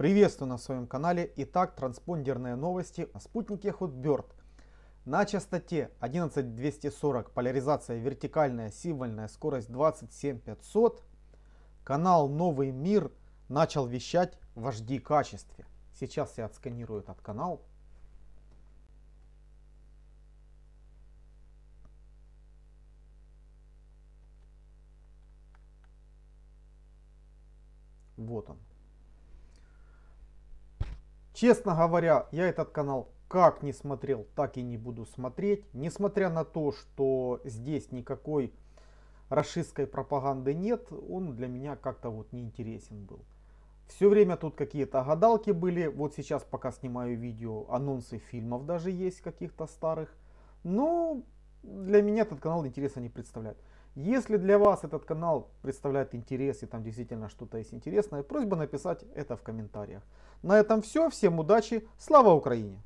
Приветствую на своем канале. Итак, транспондерные новости о спутнике Hotbird. На частоте 11240 поляризация вертикальная символьная скорость 27500 канал Новый Мир начал вещать в HD качестве. Сейчас я отсканирую этот канал. Вот он. Честно говоря, я этот канал как не смотрел, так и не буду смотреть. Несмотря на то, что здесь никакой расистской пропаганды нет, он для меня как-то вот не интересен был. Все время тут какие-то гадалки были. Вот сейчас пока снимаю видео, анонсы фильмов даже есть каких-то старых. Но ну, для меня этот канал интереса не представляет. Если для вас этот канал представляет интерес и там действительно что-то есть интересное, просьба написать это в комментариях. На этом все. Всем удачи. Слава Украине!